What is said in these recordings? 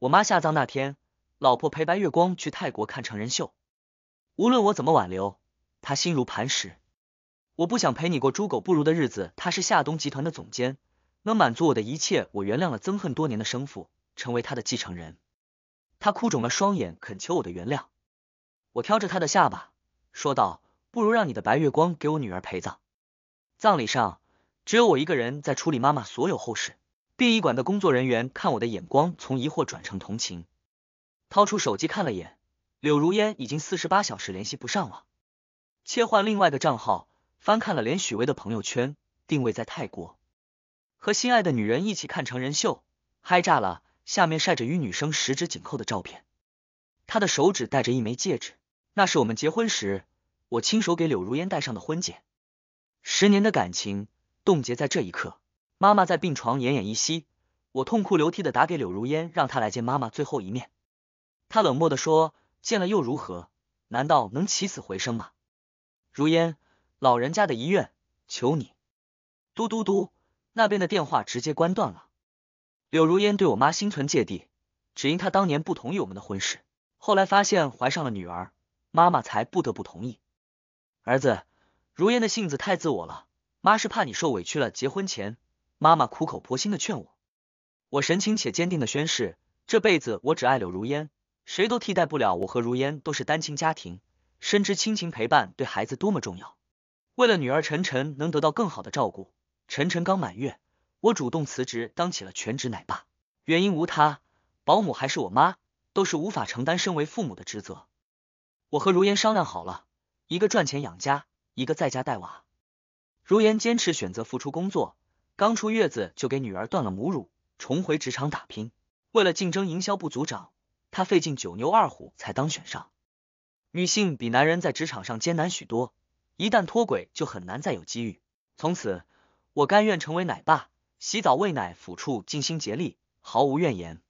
我妈下葬那天，老婆陪白月光去泰国看成人秀。无论我怎么挽留，她心如磐石。我不想陪你过猪狗不如的日子。她是夏东集团的总监，能满足我的一切。我原谅了憎恨多年的生父，成为他的继承人。他哭肿了双眼，恳求我的原谅。我挑着他的下巴，说道：“不如让你的白月光给我女儿陪葬。”葬礼上，只有我一个人在处理妈妈所有后事。殡仪馆的工作人员看我的眼光从疑惑转成同情，掏出手机看了眼，柳如烟已经四十八小时联系不上了。切换另外个账号，翻看了连许巍的朋友圈，定位在泰国，和心爱的女人一起看成人秀，嗨炸了！下面晒着与女生十指紧扣的照片，他的手指戴着一枚戒指，那是我们结婚时我亲手给柳如烟戴上的婚戒，十年的感情冻结在这一刻。妈妈在病床奄奄一息，我痛哭流涕的打给柳如烟，让她来见妈妈最后一面。她冷漠的说：“见了又如何？难道能起死回生吗？”如烟，老人家的遗愿，求你。嘟嘟嘟，那边的电话直接关断了。柳如烟对我妈心存芥蒂，只因她当年不同意我们的婚事，后来发现怀上了女儿，妈妈才不得不同意。儿子，如烟的性子太自我了，妈是怕你受委屈了，结婚前。妈妈苦口婆心的劝我，我神情且坚定的宣誓：这辈子我只爱柳如烟，谁都替代不了。我和如烟都是单亲家庭，深知亲情陪伴对孩子多么重要。为了女儿晨晨能得到更好的照顾，晨晨刚满月，我主动辞职当起了全职奶爸。原因无他，保姆还是我妈，都是无法承担身为父母的职责。我和如烟商量好了，一个赚钱养家，一个在家带娃。如烟坚持选择付出工作。刚出月子就给女儿断了母乳，重回职场打拼。为了竞争营销部组长，他费尽九牛二虎才当选上。女性比男人在职场上艰难许多，一旦脱轨就很难再有机遇。从此，我甘愿成为奶爸，洗澡、喂奶、抚触，尽心竭力，毫无怨言。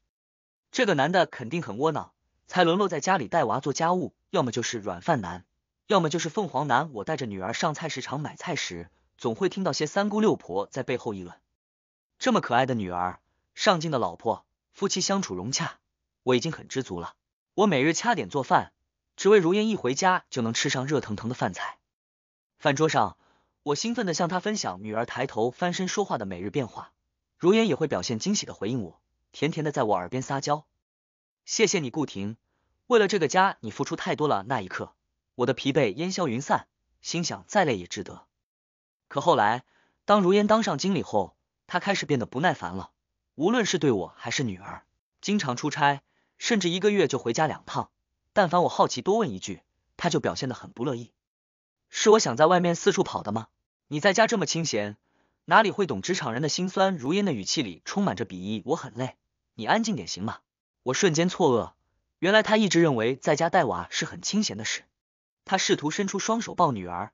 这个男的肯定很窝囊，才沦落在家里带娃做家务，要么就是软饭男，要么就是凤凰男。我带着女儿上菜市场买菜时。总会听到些三姑六婆在背后议论，这么可爱的女儿，上进的老婆，夫妻相处融洽，我已经很知足了。我每日掐点做饭，只为如烟一回家就能吃上热腾腾的饭菜。饭桌上，我兴奋的向她分享女儿抬头翻身说话的每日变化，如烟也会表现惊喜的回应我，甜甜的在我耳边撒娇。谢谢你，顾婷，为了这个家，你付出太多了。那一刻，我的疲惫烟消云散，心想再累也值得。可后来，当如烟当上经理后，她开始变得不耐烦了。无论是对我还是女儿，经常出差，甚至一个月就回家两趟。但凡我好奇多问一句，她就表现得很不乐意。是我想在外面四处跑的吗？你在家这么清闲，哪里会懂职场人的辛酸？如烟的语气里充满着鄙夷。我很累，你安静点行吗？我瞬间错愕，原来她一直认为在家带娃是很清闲的事。她试图伸出双手抱女儿。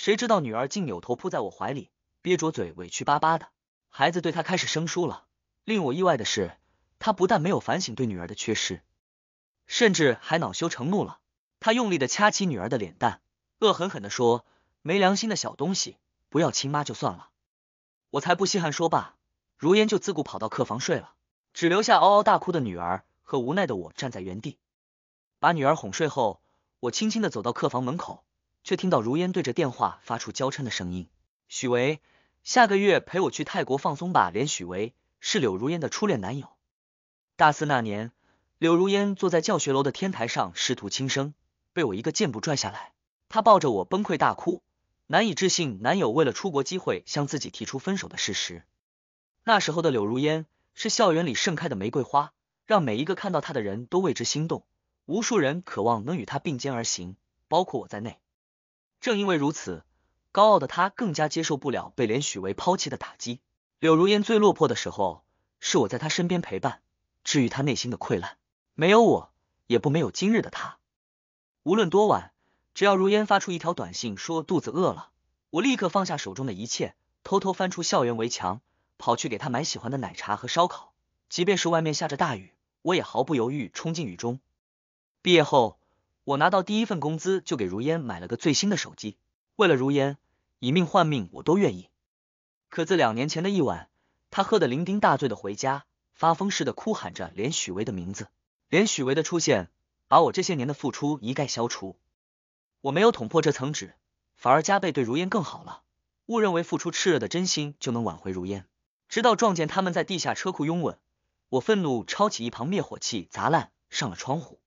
谁知道女儿竟扭头扑在我怀里，憋着嘴委屈巴巴的。孩子对他开始生疏了。令我意外的是，他不但没有反省对女儿的缺失，甚至还恼羞成怒了。他用力的掐起女儿的脸蛋，恶狠狠的说：“没良心的小东西，不要亲妈就算了，我才不稀罕！”说罢，如烟就自顾跑到客房睡了，只留下嗷嗷大哭的女儿和无奈的我站在原地。把女儿哄睡后，我轻轻的走到客房门口。却听到如烟对着电话发出娇嗔的声音：“许巍，下个月陪我去泰国放松吧。”连许巍是柳如烟的初恋男友。大四那年，柳如烟坐在教学楼的天台上试图轻生，被我一个箭步拽下来。她抱着我崩溃大哭，难以置信男友为了出国机会向自己提出分手的事实。那时候的柳如烟是校园里盛开的玫瑰花，让每一个看到她的人都为之心动。无数人渴望能与她并肩而行，包括我在内。正因为如此，高傲的他更加接受不了被连许巍抛弃的打击。柳如烟最落魄的时候，是我在他身边陪伴，治愈他内心的溃烂。没有我，也不没有今日的他。无论多晚，只要如烟发出一条短信说肚子饿了，我立刻放下手中的一切，偷偷翻出校园围墙，跑去给他买喜欢的奶茶和烧烤。即便是外面下着大雨，我也毫不犹豫冲进雨中。毕业后。我拿到第一份工资，就给如烟买了个最新的手机。为了如烟，以命换命，我都愿意。可自两年前的一晚，他喝得酩酊大醉的回家，发疯似的哭喊着连许巍的名字。连许巍的出现，把我这些年的付出一概消除。我没有捅破这层纸，反而加倍对如烟更好了，误认为付出炽热的真心就能挽回如烟。直到撞见他们在地下车库拥吻，我愤怒抄起一旁灭火器砸烂，上了窗户。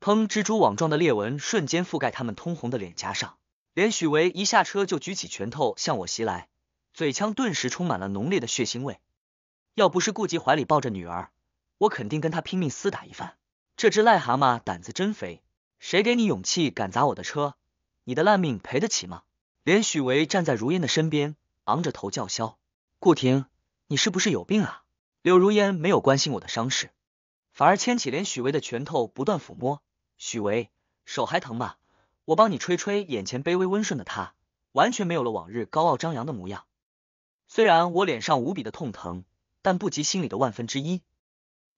砰！蜘蛛网状的裂纹瞬间覆盖他们通红的脸颊上。连许维一下车就举起拳头向我袭来，嘴腔顿时充满了浓烈的血腥味。要不是顾及怀里抱着女儿，我肯定跟他拼命厮打一番。这只癞蛤蟆胆子真肥，谁给你勇气敢砸我的车？你的烂命赔得起吗？连许维站在如烟的身边，昂着头叫嚣：“顾婷，你是不是有病啊？”柳如烟没有关心我的伤势，反而牵起连许维的拳头不断抚摸。许巍，手还疼吗？我帮你吹吹。眼前卑微温顺的他，完全没有了往日高傲张扬的模样。虽然我脸上无比的痛疼，但不及心里的万分之一。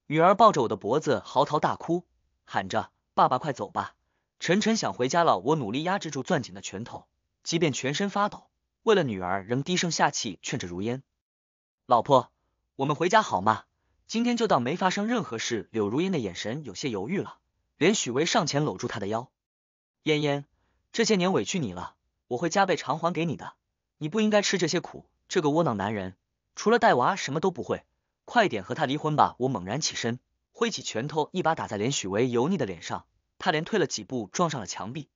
女儿抱着我的脖子嚎啕大哭，喊着：“爸爸，快走吧，晨晨想回家了。”我努力压制住攥紧的拳头，即便全身发抖，为了女儿，仍低声下气劝着如烟：“老婆，我们回家好吗？今天就当没发生任何事。”柳如烟的眼神有些犹豫了。连许巍上前搂住他的腰，嫣嫣，这些年委屈你了，我会加倍偿还给你的。你不应该吃这些苦。这个窝囊男人，除了带娃什么都不会。快点和他离婚吧！我猛然起身，挥起拳头，一把打在连许巍油腻的脸上。他连退了几步，撞上了墙壁。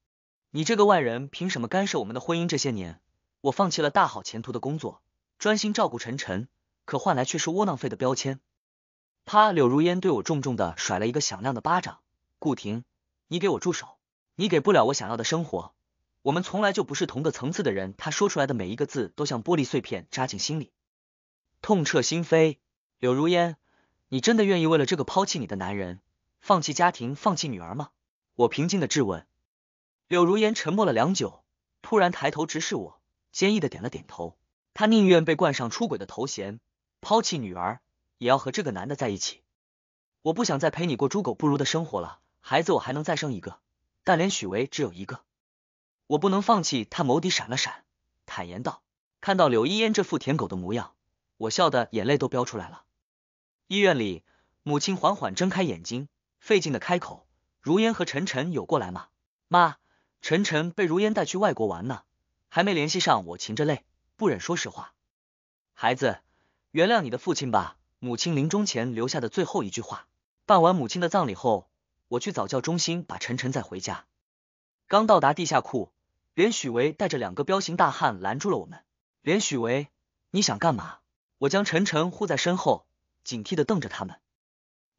你这个外人凭什么干涉我们的婚姻？这些年，我放弃了大好前途的工作，专心照顾晨晨，可换来却是窝囊废的标签。啪！柳如烟对我重重的甩了一个响亮的巴掌。顾婷，你给我住手！你给不了我想要的生活，我们从来就不是同个层次的人。他说出来的每一个字都像玻璃碎片扎进心里，痛彻心扉。柳如烟，你真的愿意为了这个抛弃你的男人，放弃家庭，放弃女儿吗？我平静的质问。柳如烟沉默了良久，突然抬头直视我，坚毅的点了点头。她宁愿被冠上出轨的头衔，抛弃女儿，也要和这个男的在一起。我不想再陪你过猪狗不如的生活了。孩子，我还能再生一个，但连许巍只有一个，我不能放弃。他眸底闪了闪，坦言道：“看到柳依烟这副舔狗的模样，我笑的眼泪都飙出来了。”医院里，母亲缓缓睁开眼睛，费劲的开口：“如烟和晨晨有过来吗？”“妈，晨晨被如烟带去外国玩呢，还没联系上。”我噙着泪，不忍说实话。孩子，原谅你的父亲吧。母亲临终前留下的最后一句话。办完母亲的葬礼后。我去早教中心把晨晨载回家，刚到达地下库，连许维带着两个彪形大汉拦住了我们。连许维，你想干嘛？我将晨晨护在身后，警惕的瞪着他们。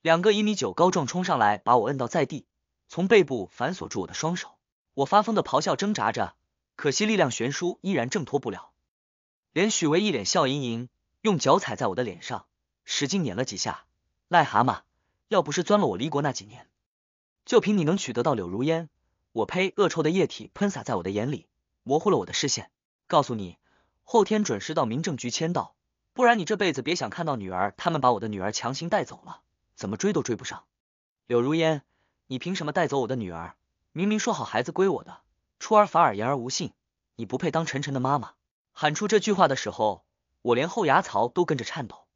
两个一米九高壮冲上来，把我摁倒在地，从背部反锁住我的双手。我发疯的咆哮挣扎着，可惜力量悬殊，依然挣脱不了。连许维一脸笑盈盈，用脚踩在我的脸上，使劲碾了几下。癞蛤蟆，要不是钻了我离国那几年。就凭你能取得到柳如烟，我呸！恶臭的液体喷洒在我的眼里，模糊了我的视线。告诉你，后天准时到民政局签到，不然你这辈子别想看到女儿。他们把我的女儿强行带走了，怎么追都追不上。柳如烟，你凭什么带走我的女儿？明明说好孩子归我的，出尔反尔，言而无信，你不配当晨晨的妈妈。喊出这句话的时候，我连后牙槽都跟着颤抖。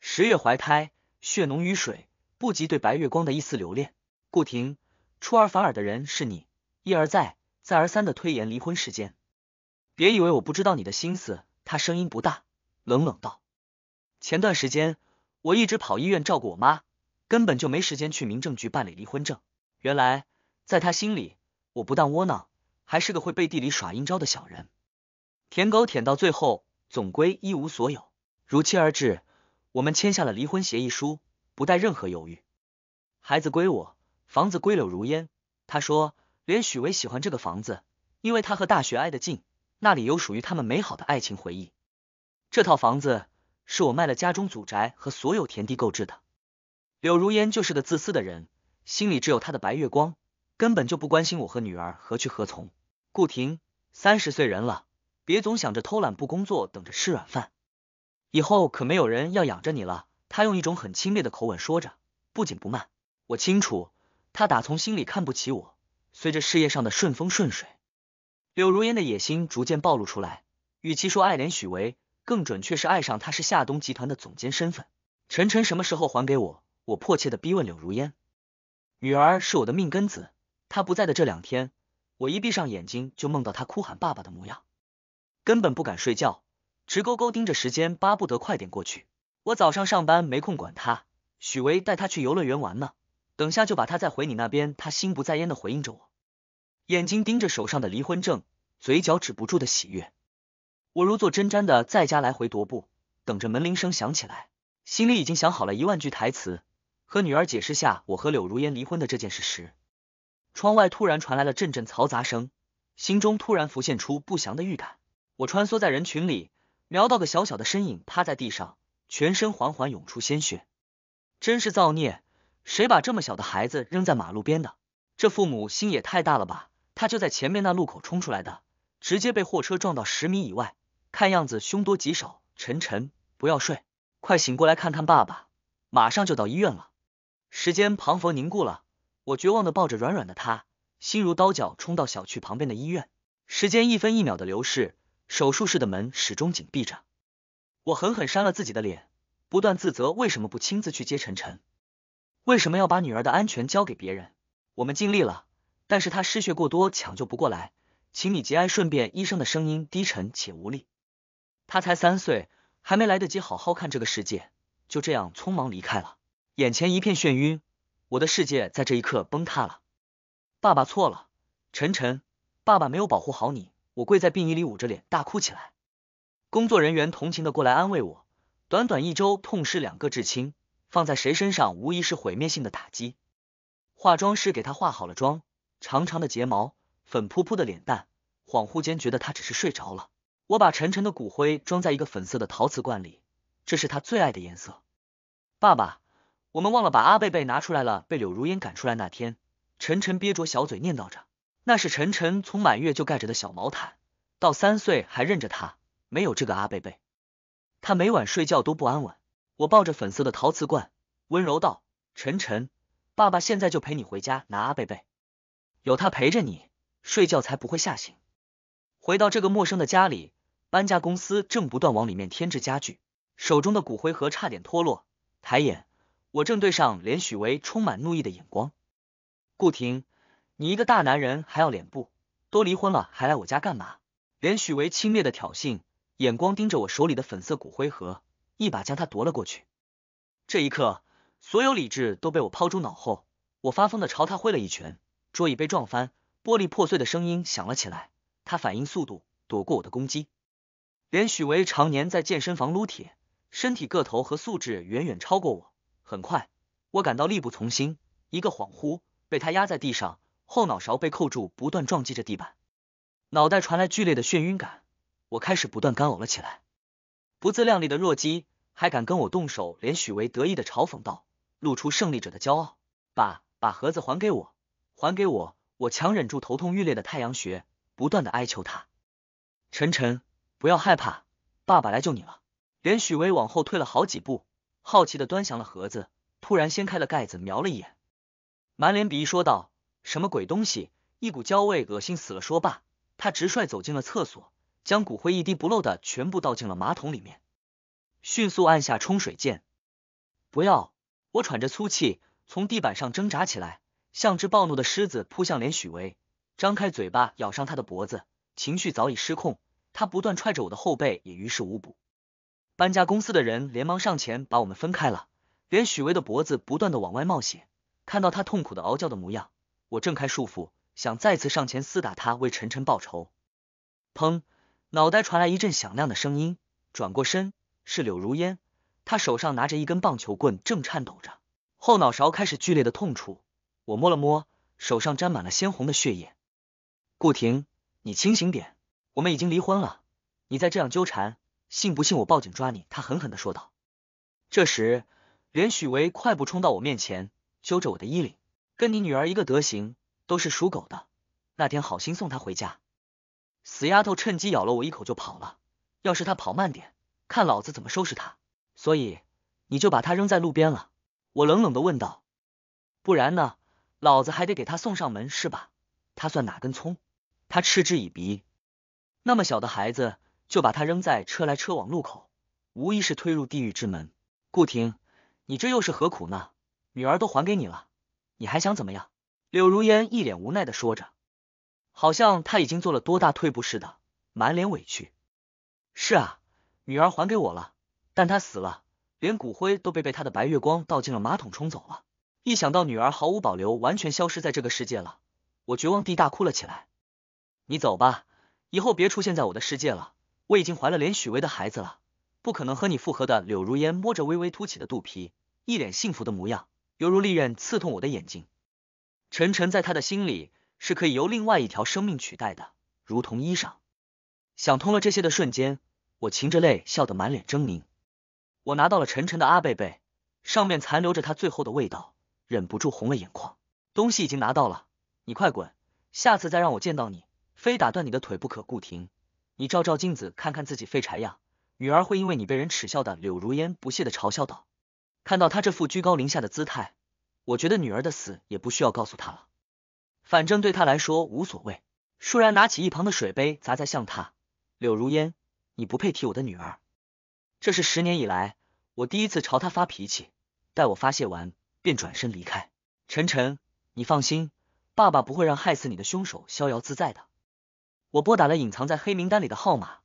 十月怀胎，血浓于水，不及对白月光的一丝留恋。顾婷，出尔反尔的人是你，一而再，再而三的推延离婚时间。别以为我不知道你的心思。他声音不大，冷冷道：“前段时间我一直跑医院照顾我妈，根本就没时间去民政局办理离婚证。原来，在他心里，我不但窝囊，还是个会背地里耍阴招的小人。舔狗舔到最后，总归一无所有。”如期而至，我们签下了离婚协议书，不带任何犹豫。孩子归我。房子归柳如烟，他说，连许巍喜欢这个房子，因为他和大学挨得近，那里有属于他们美好的爱情回忆。这套房子是我卖了家中祖宅和所有田地购置的。柳如烟就是个自私的人，心里只有他的白月光，根本就不关心我和女儿何去何从。顾婷，三十岁人了，别总想着偷懒不工作，等着吃软饭，以后可没有人要养着你了。他用一种很轻蔑的口吻说着，不紧不慢，我清楚。他打从心里看不起我。随着事业上的顺风顺水，柳如烟的野心逐渐暴露出来。与其说爱怜许巍，更准确是爱上他，是夏东集团的总监身份。晨晨什么时候还给我？我迫切的逼问柳如烟。女儿是我的命根子，她不在的这两天，我一闭上眼睛就梦到她哭喊爸爸的模样，根本不敢睡觉，直勾勾盯着时间，巴不得快点过去。我早上上班没空管他，许巍带他去游乐园玩呢。等下就把他再回你那边。他心不在焉的回应着我，眼睛盯着手上的离婚证，嘴角止不住的喜悦。我如坐针毡的在家来回踱步，等着门铃声响起来。心里已经想好了一万句台词，和女儿解释下我和柳如烟离婚的这件事时，窗外突然传来了阵阵嘈杂声，心中突然浮现出不祥的预感。我穿梭在人群里，瞄到个小小的身影趴在地上，全身缓缓涌出鲜血，真是造孽。谁把这么小的孩子扔在马路边的？这父母心也太大了吧！他就在前面那路口冲出来的，直接被货车撞到十米以外，看样子凶多吉少。晨晨，不要睡，快醒过来看看爸爸，马上就到医院了。时间仿佛凝固了，我绝望的抱着软软的他，心如刀绞，冲到小区旁边的医院。时间一分一秒的流逝，手术室的门始终紧闭着。我狠狠扇了自己的脸，不断自责为什么不亲自去接晨晨。为什么要把女儿的安全交给别人？我们尽力了，但是她失血过多，抢救不过来。请你节哀顺变。医生的声音低沉且无力。他才三岁，还没来得及好好看这个世界，就这样匆忙离开了。眼前一片眩晕，我的世界在这一刻崩塌了。爸爸错了，晨晨，爸爸没有保护好你。我跪在病椅里，捂着脸大哭起来。工作人员同情的过来安慰我。短短一周，痛失两个至亲。放在谁身上无疑是毁灭性的打击。化妆师给他化好了妆，长长的睫毛，粉扑扑的脸蛋，恍惚间觉得他只是睡着了。我把晨晨的骨灰装在一个粉色的陶瓷罐里，这是他最爱的颜色。爸爸，我们忘了把阿贝贝拿出来了。被柳如烟赶出来那天，晨晨憋着小嘴念叨着，那是晨晨从满月就盖着的小毛毯，到三岁还认着他，没有这个阿贝贝，他每晚睡觉都不安稳。我抱着粉色的陶瓷罐，温柔道：“晨晨，爸爸现在就陪你回家拿阿贝贝，有他陪着你睡觉才不会吓醒。”回到这个陌生的家里，搬家公司正不断往里面添置家具，手中的骨灰盒差点脱落。抬眼，我正对上连许维充满怒意的眼光。顾婷，你一个大男人还要脸不？都离婚了还来我家干嘛？连许维轻蔑的挑衅眼光盯着我手里的粉色骨灰盒。一把将他夺了过去，这一刻，所有理智都被我抛诸脑后，我发疯的朝他挥了一拳，桌椅被撞翻，玻璃破碎的声音响了起来。他反应速度躲过我的攻击，连许巍常年在健身房撸铁，身体个头和素质远远超过我。很快，我感到力不从心，一个恍惚，被他压在地上，后脑勺被扣住，不断撞击着地板，脑袋传来剧烈的眩晕感，我开始不断干呕了起来。不自量力的弱鸡，还敢跟我动手？连许巍得意的嘲讽道，露出胜利者的骄傲。把，把盒子还给我，还给我！我强忍住头痛欲裂的太阳穴，不断的哀求他。晨晨，不要害怕，爸爸来救你了。连许巍往后退了好几步，好奇的端详了盒子，突然掀开了盖子，瞄了一眼，满脸鄙夷说道：“什么鬼东西？一股焦味，恶心死了！”说罢，他直率走进了厕所。将骨灰一滴不漏的全部倒进了马桶里面，迅速按下冲水键。不要！我喘着粗气从地板上挣扎起来，像只暴怒的狮子扑向连许巍，张开嘴巴咬上他的脖子。情绪早已失控，他不断踹着我的后背也于事无补。搬家公司的人连忙上前把我们分开了。连许巍的脖子不断的往外冒血，看到他痛苦的嗷叫的模样，我挣开束缚，想再次上前撕打他为晨晨报仇。砰！脑袋传来一阵响亮的声音，转过身是柳如烟，她手上拿着一根棒球棍，正颤抖着，后脑勺开始剧烈的痛楚。我摸了摸，手上沾满了鲜红的血液。顾婷，你清醒点，我们已经离婚了，你再这样纠缠，信不信我报警抓你？他狠狠的说道。这时，连许维快步冲到我面前，揪着我的衣领，跟你女儿一个德行，都是属狗的，那天好心送她回家。死丫头趁机咬了我一口就跑了，要是她跑慢点，看老子怎么收拾她。所以你就把她扔在路边了？我冷冷的问道。不然呢？老子还得给她送上门是吧？她算哪根葱？他嗤之以鼻。那么小的孩子，就把她扔在车来车往路口，无疑是推入地狱之门。顾婷，你这又是何苦呢？女儿都还给你了，你还想怎么样？柳如烟一脸无奈的说着。好像他已经做了多大退步似的，满脸委屈。是啊，女儿还给我了，但她死了，连骨灰都被被她的白月光倒进了马桶冲走了。一想到女儿毫无保留，完全消失在这个世界了，我绝望地大哭了起来。你走吧，以后别出现在我的世界了。我已经怀了连许巍的孩子了，不可能和你复合的。柳如烟摸着微微凸起的肚皮，一脸幸福的模样，犹如利刃刺痛我的眼睛。晨晨在他的心里。是可以由另外一条生命取代的，如同衣裳。想通了这些的瞬间，我噙着泪笑得满脸狰狞。我拿到了沉沉的阿贝贝，上面残留着他最后的味道，忍不住红了眼眶。东西已经拿到了，你快滚！下次再让我见到你，非打断你的腿不可。顾婷，你照照镜子，看看自己废柴样，女儿会因为你被人耻笑的。柳如烟不屑的嘲笑道。看到他这副居高临下的姿态，我觉得女儿的死也不需要告诉他了。反正对他来说无所谓。舒然拿起一旁的水杯砸在向他。柳如烟，你不配提我的女儿。这是十年以来我第一次朝他发脾气。待我发泄完，便转身离开。晨晨，你放心，爸爸不会让害死你的凶手逍遥自在的。我拨打了隐藏在黑名单里的号码，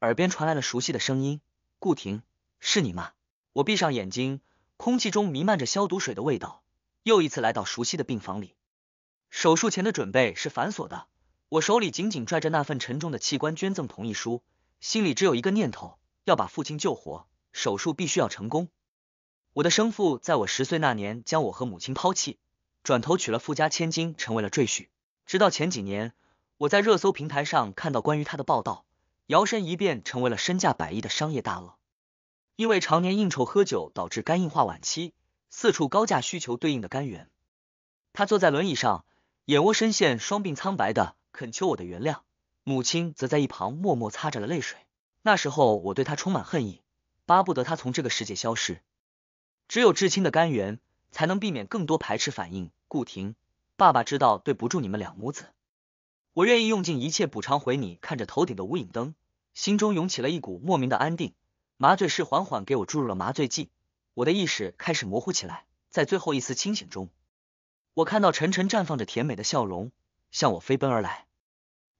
耳边传来了熟悉的声音。顾婷，是你吗？我闭上眼睛，空气中弥漫着消毒水的味道，又一次来到熟悉的病房里。手术前的准备是繁琐的，我手里紧紧拽着那份沉重的器官捐赠同意书，心里只有一个念头：要把父亲救活。手术必须要成功。我的生父在我十岁那年将我和母亲抛弃，转头娶了富家千金，成为了赘婿。直到前几年，我在热搜平台上看到关于他的报道，摇身一变成为了身价百亿的商业大鳄。因为常年应酬喝酒，导致肝硬化晚期，四处高价需求对应的肝源。他坐在轮椅上。眼窝深陷，双鬓苍白的恳求我的原谅，母亲则在一旁默默擦着了泪水。那时候，我对他充满恨意，巴不得他从这个世界消失。只有至亲的甘源，才能避免更多排斥反应。顾婷，爸爸知道对不住你们两母子，我愿意用尽一切补偿回你。看着头顶的无影灯，心中涌起了一股莫名的安定。麻醉师缓缓给我注入了麻醉剂，我的意识开始模糊起来，在最后一丝清醒中。我看到晨晨绽放着甜美的笑容，向我飞奔而来。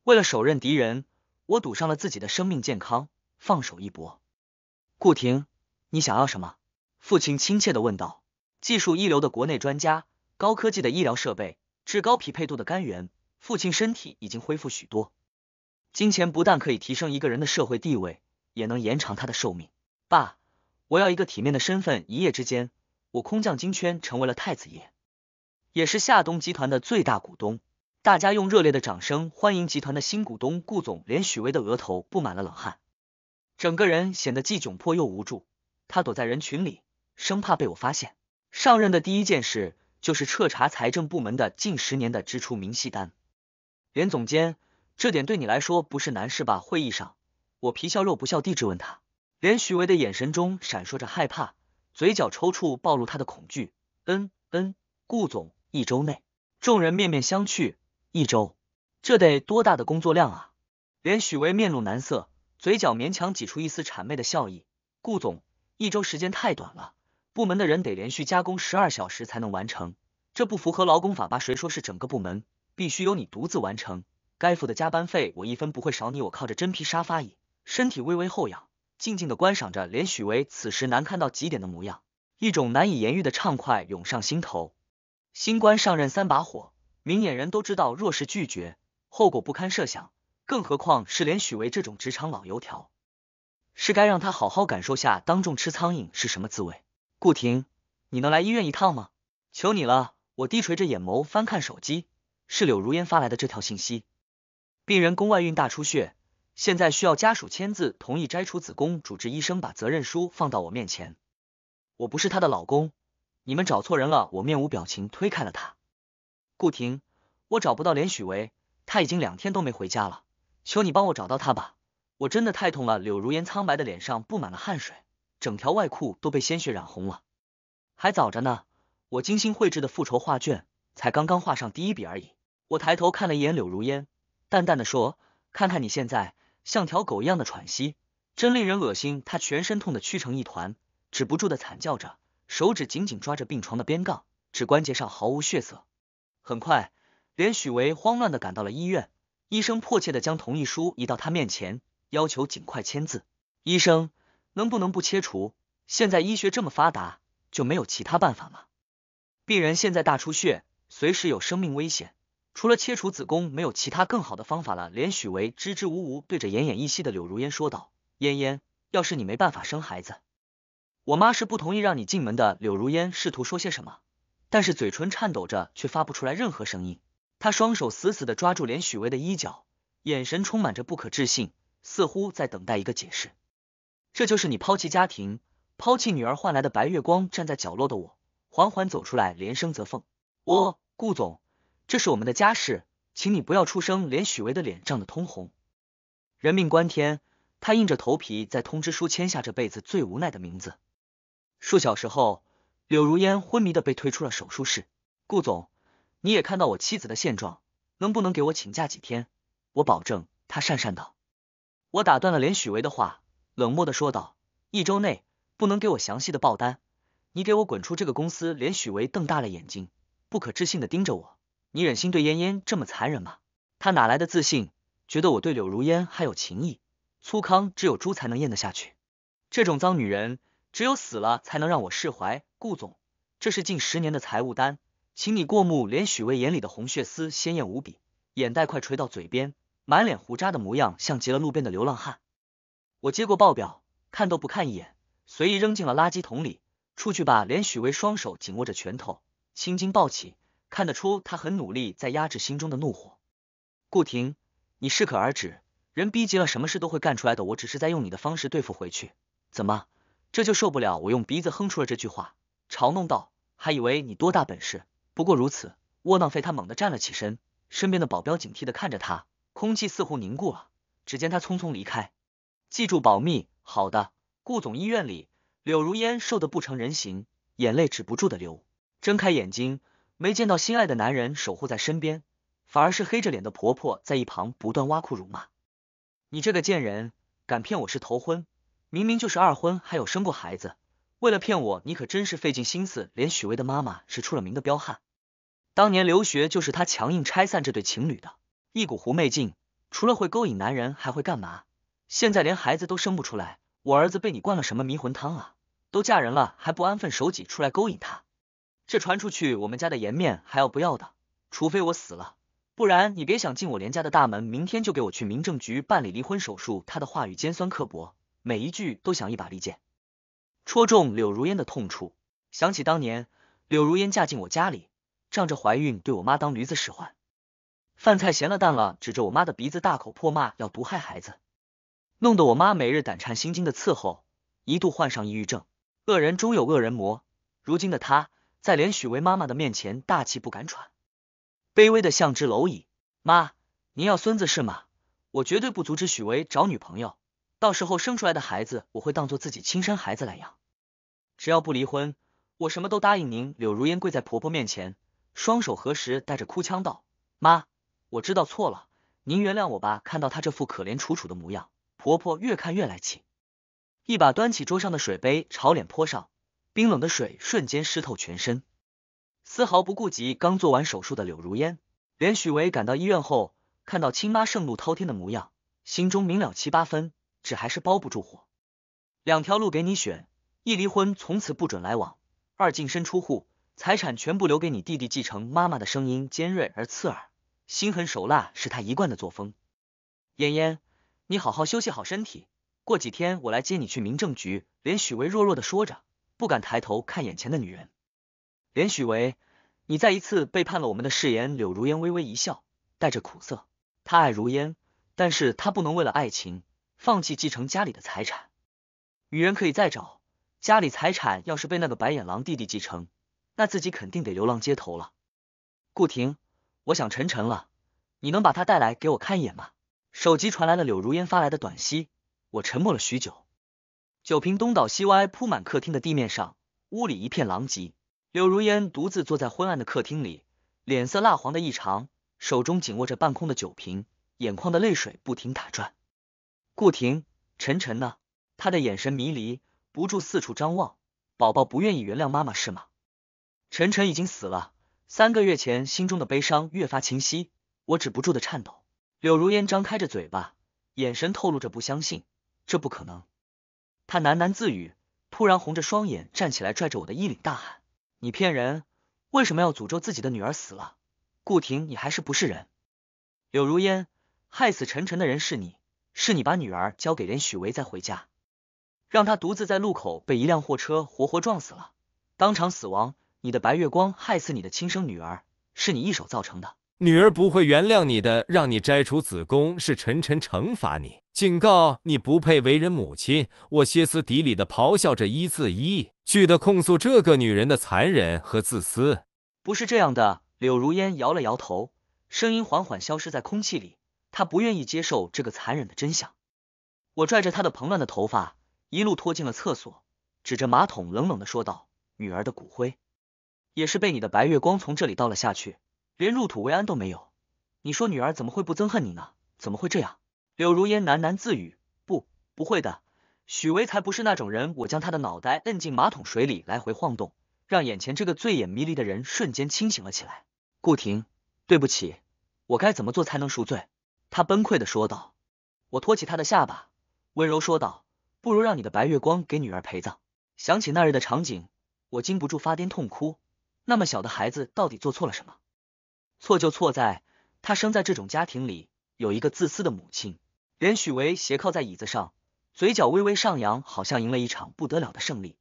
为了手刃敌人，我赌上了自己的生命健康，放手一搏。顾婷，你想要什么？父亲亲切的问道。技术一流的国内专家，高科技的医疗设备，至高匹配度的肝源。父亲身体已经恢复许多。金钱不但可以提升一个人的社会地位，也能延长他的寿命。爸，我要一个体面的身份。一夜之间，我空降金圈，成为了太子爷。也是夏东集团的最大股东，大家用热烈的掌声欢迎集团的新股东顾总。连许巍的额头布满了冷汗，整个人显得既窘迫又无助。他躲在人群里，生怕被我发现。上任的第一件事就是彻查财政部门的近十年的支出明细单。连总监，这点对你来说不是难事吧？会议上，我皮笑肉不笑地质问他。连许巍的眼神中闪烁着害怕，嘴角抽搐，暴露他的恐惧。嗯嗯，顾总。一周内，众人面面相觑。一周，这得多大的工作量啊！连许巍面露难色，嘴角勉强挤出一丝谄媚的笑意。顾总，一周时间太短了，部门的人得连续加工十二小时才能完成，这不符合劳工法吧？谁说是整个部门必须由你独自完成？该付的加班费我一分不会少你。我靠着真皮沙发椅，身体微微后仰，静静的观赏着连许巍此时难看到极点的模样，一种难以言喻的畅快涌上心头。新官上任三把火，明眼人都知道，若是拒绝，后果不堪设想。更何况是连许巍这种职场老油条，是该让他好好感受下当众吃苍蝇是什么滋味。顾婷，你能来医院一趟吗？求你了！我低垂着眼眸，翻看手机，是柳如烟发来的这条信息：病人宫外孕大出血，现在需要家属签字同意摘除子宫。主治医生把责任书放到我面前，我不是她的老公。你们找错人了！我面无表情推开了他。顾婷，我找不到连许维，他已经两天都没回家了，求你帮我找到他吧！我真的太痛了。柳如烟苍白的脸上布满了汗水，整条外裤都被鲜血染红了。还早着呢，我精心绘制的复仇画卷才刚刚画上第一笔而已。我抬头看了一眼柳如烟，淡淡的说：“看看你现在像条狗一样的喘息，真令人恶心。”他全身痛的曲成一团，止不住的惨叫着。手指紧紧抓着病床的边杠，指关节上毫无血色。很快，连许维慌乱的赶到了医院，医生迫切的将同意书移到他面前，要求尽快签字。医生，能不能不切除？现在医学这么发达，就没有其他办法吗？病人现在大出血，随时有生命危险，除了切除子宫，没有其他更好的方法了。连许维支支吾吾对着奄奄一息的柳如烟说道：“嫣嫣，要是你没办法生孩子。”我妈是不同意让你进门的。柳如烟试图说些什么，但是嘴唇颤抖着，却发不出来任何声音。她双手死死的抓住连许巍的衣角，眼神充满着不可置信，似乎在等待一个解释。这就是你抛弃家庭、抛弃女儿换来的白月光。站在角落的我，缓缓走出来，连声责缝：“我，顾总，这是我们的家事，请你不要出声。”连许巍的脸涨得通红，人命关天，他硬着头皮在通知书签下这辈子最无奈的名字。数小时后，柳如烟昏迷的被推出了手术室。顾总，你也看到我妻子的现状，能不能给我请假几天？我保证。”他讪讪道。我打断了连许巍的话，冷漠的说道：“一周内不能给我详细的报单，你给我滚出这个公司。”连许巍瞪大了眼睛，不可置信的盯着我：“你忍心对嫣嫣这么残忍吗？他哪来的自信，觉得我对柳如烟还有情意？粗糠只有猪才能咽得下去，这种脏女人。”只有死了才能让我释怀，顾总，这是近十年的财务单，请你过目。连许巍眼里的红血丝鲜艳无比，眼袋快垂到嘴边，满脸胡渣的模样像极了路边的流浪汉。我接过报表，看都不看一眼，随意扔进了垃圾桶里。出去吧。连许巍双手紧握着拳头，青筋暴起，看得出他很努力在压制心中的怒火。顾婷，你适可而止，人逼急了，什么事都会干出来的。我只是在用你的方式对付回去，怎么？这就受不了，我用鼻子哼出了这句话，嘲弄道：“还以为你多大本事，不过如此，窝囊废！”他猛地站了起身，身边的保镖警惕地看着他，空气似乎凝固了。只见他匆匆离开，记住保密。好的，顾总。医院里，柳如烟瘦得不成人形，眼泪止不住的流。睁开眼睛，没见到心爱的男人守护在身边，反而是黑着脸的婆婆在一旁不断挖苦辱骂：“你这个贱人，敢骗我是头婚。”明明就是二婚，还有生过孩子，为了骗我，你可真是费尽心思。连许巍的妈妈是出了名的彪悍，当年留学就是她强硬拆散这对情侣的。一股狐媚劲，除了会勾引男人，还会干嘛？现在连孩子都生不出来，我儿子被你灌了什么迷魂汤啊？都嫁人了还不安分守己，出来勾引他，这传出去我们家的颜面还要不要的？除非我死了，不然你别想进我连家的大门。明天就给我去民政局办理离婚手续。他的话语尖酸刻薄。每一句都想一把利剑，戳中柳如烟的痛处。想起当年柳如烟嫁进我家里，仗着怀孕对我妈当驴子使唤，饭菜咸了淡了，指着我妈的鼻子大口破骂，要毒害孩子，弄得我妈每日胆颤心惊的伺候，一度患上抑郁症。恶人终有恶人魔，如今的她在连许巍妈妈的面前大气不敢喘，卑微的像只蝼蚁。妈，您要孙子是吗？我绝对不阻止许巍找女朋友。到时候生出来的孩子，我会当做自己亲生孩子来养。只要不离婚，我什么都答应您。柳如烟跪在婆婆面前，双手合十，带着哭腔道：“妈，我知道错了，您原谅我吧。”看到她这副可怜楚楚的模样，婆婆越看越来气，一把端起桌上的水杯朝脸泼上，冰冷的水瞬间湿透全身，丝毫不顾及刚做完手术的柳如烟。连许巍赶到医院后，看到亲妈盛怒滔天的模样，心中明了七八分。纸还是包不住火，两条路给你选：一离婚，从此不准来往；二净身出户，财产全部留给你弟弟继承。妈妈的声音尖锐而刺耳，心狠手辣是他一贯的作风。嫣嫣，你好好休息好身体，过几天我来接你去民政局。连许巍弱弱的说着，不敢抬头看眼前的女人。连许巍，你再一次背叛了我们的誓言。柳如烟微微一笑，带着苦涩。他爱如烟，但是他不能为了爱情。放弃继承家里的财产，女人可以再找，家里财产要是被那个白眼狼弟弟继承，那自己肯定得流浪街头了。顾婷，我想晨晨了，你能把他带来给我看一眼吗？手机传来了柳如烟发来的短息，我沉默了许久。酒瓶东倒西歪，铺满客厅的地面上，屋里一片狼藉。柳如烟独自坐在昏暗的客厅里，脸色蜡黄的异常，手中紧握着半空的酒瓶，眼眶的泪水不停打转。顾婷，晨晨呢？他的眼神迷离，不住四处张望。宝宝不愿意原谅妈妈是吗？晨晨已经死了，三个月前，心中的悲伤越发清晰，我止不住的颤抖。柳如烟张开着嘴巴，眼神透露着不相信，这不可能。他喃喃自语，突然红着双眼站起来，拽着我的衣领大喊：“你骗人！为什么要诅咒自己的女儿死了？顾婷，你还是不是人？”柳如烟，害死晨晨的人是你。是你把女儿交给任许巍再回家，让他独自在路口被一辆货车活活撞死了，当场死亡。你的白月光害死你的亲生女儿，是你一手造成的。女儿不会原谅你的，让你摘除子宫是晨晨惩罚你，警告你不配为人母亲。我歇斯底里的咆哮着，一字一句的控诉这个女人的残忍和自私。不是这样的，柳如烟摇了摇头，声音缓缓消失在空气里。他不愿意接受这个残忍的真相，我拽着他的蓬乱的头发，一路拖进了厕所，指着马桶冷冷的说道：“女儿的骨灰，也是被你的白月光从这里倒了下去，连入土为安都没有。你说女儿怎么会不憎恨你呢？怎么会这样？”柳如烟喃喃自语：“不，不会的，许巍才不是那种人。”我将他的脑袋摁进马桶水里来回晃动，让眼前这个醉眼迷离的人瞬间清醒了起来。顾婷，对不起，我该怎么做才能赎罪？他崩溃的说道：“我托起他的下巴，温柔说道：‘不如让你的白月光给女儿陪葬。’想起那日的场景，我禁不住发癫痛哭。那么小的孩子到底做错了什么？错就错在他生在这种家庭里，有一个自私的母亲。”连许维斜靠在椅子上，嘴角微微上扬，好像赢了一场不得了的胜利。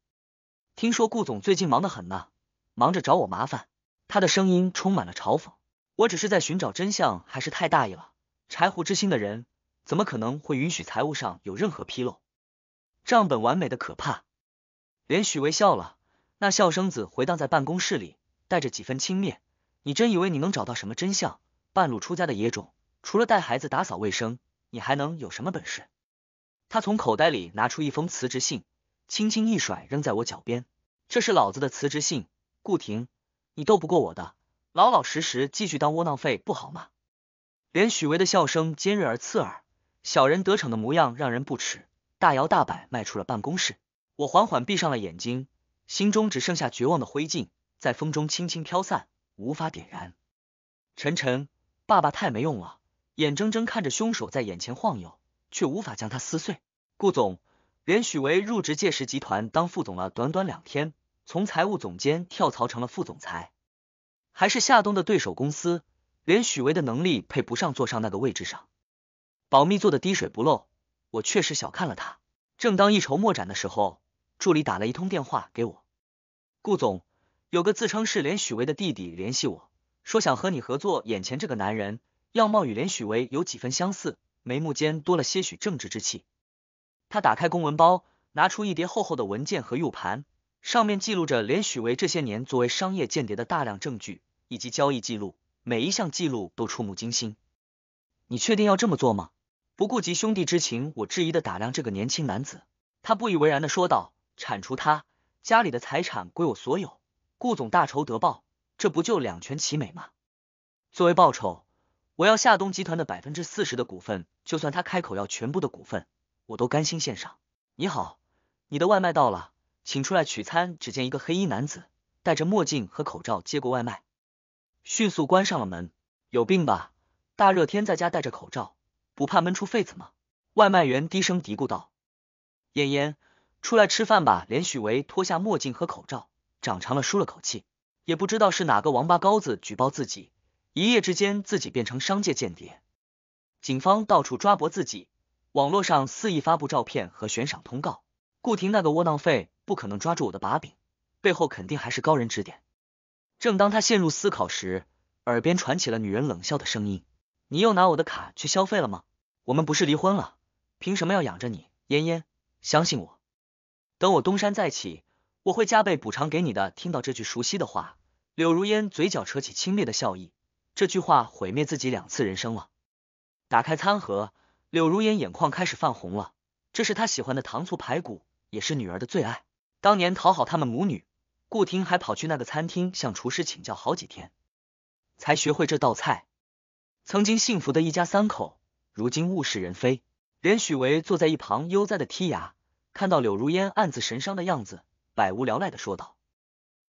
听说顾总最近忙得很呢，忙着找我麻烦。他的声音充满了嘲讽。我只是在寻找真相，还是太大意了？柴胡之心的人，怎么可能会允许财务上有任何纰漏？账本完美的可怕。连许巍笑了，那笑声子回荡在办公室里，带着几分轻蔑。你真以为你能找到什么真相？半路出家的野种，除了带孩子打扫卫生，你还能有什么本事？他从口袋里拿出一封辞职信，轻轻一甩，扔在我脚边。这是老子的辞职信，顾婷，你斗不过我的，老老实实继续当窝囊废不好吗？连许巍的笑声尖锐而刺耳，小人得逞的模样让人不齿。大摇大摆迈出了办公室，我缓缓闭上了眼睛，心中只剩下绝望的灰烬，在风中轻轻飘散，无法点燃。晨晨，爸爸太没用了，眼睁睁看着凶手在眼前晃悠，却无法将他撕碎。顾总，连许巍入职界石集团当副总了，短短两天，从财务总监跳槽成了副总裁，还是夏冬的对手公司。连许巍的能力配不上坐上那个位置上，保密做的滴水不漏，我确实小看了他。正当一筹莫展的时候，助理打了一通电话给我，顾总有个自称是连许巍的弟弟联系我，说想和你合作。眼前这个男人样貌与连许巍有几分相似，眉目间多了些许正直之气。他打开公文包，拿出一叠厚厚的文件和 U 盘，上面记录着连许巍这些年作为商业间谍的大量证据以及交易记录。每一项记录都触目惊心，你确定要这么做吗？不顾及兄弟之情，我质疑的打量这个年轻男子。他不以为然的说道：“铲除他，家里的财产归我所有，顾总大仇得报，这不就两全其美吗？”作为报酬，我要夏东集团的百分之四十的股份，就算他开口要全部的股份，我都甘心献上。你好，你的外卖到了，请出来取餐。只见一个黑衣男子戴着墨镜和口罩接过外卖。迅速关上了门，有病吧？大热天在家戴着口罩，不怕闷出痱子吗？外卖员低声嘀咕道：“燕燕，出来吃饭吧。”连许维脱下墨镜和口罩，长长了舒了口气，也不知道是哪个王八羔子举报自己，一夜之间自己变成商界间谍，警方到处抓捕自己，网络上肆意发布照片和悬赏通告。顾婷那个窝囊废不可能抓住我的把柄，背后肯定还是高人指点。正当他陷入思考时，耳边传起了女人冷笑的声音：“你又拿我的卡去消费了吗？我们不是离婚了，凭什么要养着你？”嫣嫣，相信我，等我东山再起，我会加倍补偿给你的。听到这句熟悉的话，柳如烟嘴角扯起轻蔑的笑意。这句话毁灭自己两次人生了。打开餐盒，柳如烟眼眶开始泛红了。这是她喜欢的糖醋排骨，也是女儿的最爱。当年讨好他们母女。顾听还跑去那个餐厅向厨师请教，好几天才学会这道菜。曾经幸福的一家三口，如今物是人非。连许维坐在一旁悠哉的剔牙，看到柳如烟暗自神伤的样子，百无聊赖的说道：“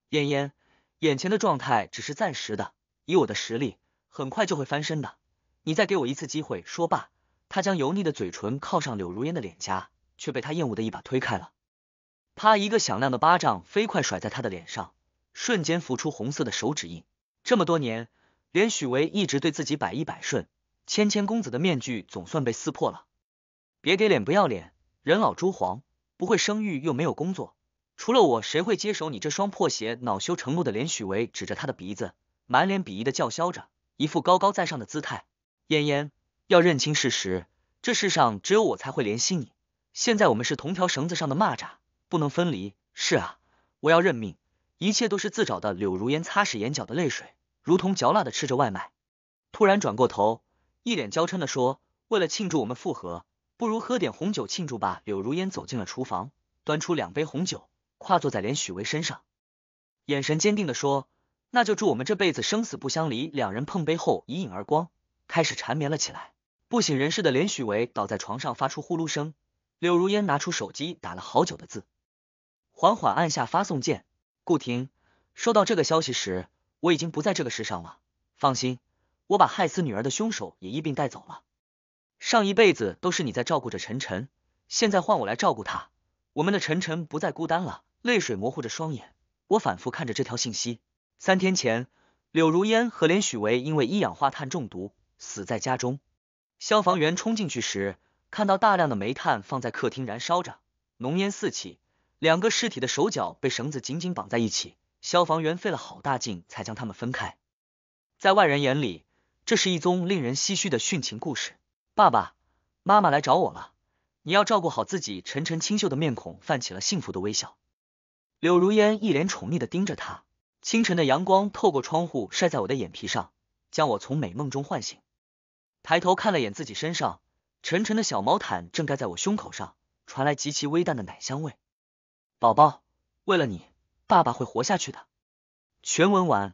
燕燕，眼前的状态只是暂时的，以我的实力，很快就会翻身的。你再给我一次机会。”说罢，他将油腻的嘴唇靠上柳如烟的脸颊，却被他厌恶的一把推开了。啪，一个响亮的巴掌飞快甩在他的脸上，瞬间浮出红色的手指印。这么多年，连许巍一直对自己百依百顺，谦谦公子的面具总算被撕破了。别给脸不要脸，人老珠黄，不会生育又没有工作，除了我谁会接手你这双破鞋？恼羞成怒的连许巍指着他的鼻子，满脸鄙夷的叫嚣着，一副高高在上的姿态。燕燕，要认清事实，这世上只有我才会怜惜你。现在我们是同条绳子上的蚂蚱。不能分离。是啊，我要认命，一切都是自找的。柳如烟擦拭眼角的泪水，如同嚼蜡的吃着外卖。突然转过头，一脸娇嗔的说：“为了庆祝我们复合，不如喝点红酒庆祝吧。”柳如烟走进了厨房，端出两杯红酒，跨坐在连许巍身上，眼神坚定的说：“那就祝我们这辈子生死不相离。”两人碰杯后一饮而光，开始缠绵了起来。不省人事的连许巍倒在床上发出呼噜声。柳如烟拿出手机打了好久的字。缓缓按下发送键。顾婷收到这个消息时，我已经不在这个世上了。放心，我把害死女儿的凶手也一并带走了。上一辈子都是你在照顾着晨晨，现在换我来照顾他。我们的晨晨不再孤单了。泪水模糊着双眼，我反复看着这条信息。三天前，柳如烟和连许维因为一氧化碳中毒死在家中。消防员冲进去时，看到大量的煤炭放在客厅燃烧着，浓烟四起。两个尸体的手脚被绳子紧紧绑在一起，消防员费了好大劲才将他们分开。在外人眼里，这是一宗令人唏嘘的殉情故事。爸爸妈妈来找我了，你要照顾好自己。沉沉清秀的面孔泛起了幸福的微笑，柳如烟一脸宠溺的盯着他。清晨的阳光透过窗户晒在我的眼皮上，将我从美梦中唤醒。抬头看了眼自己身上，沉沉的小毛毯正盖在我胸口上，传来极其微淡的奶香味。宝宝，为了你，爸爸会活下去的。全文完。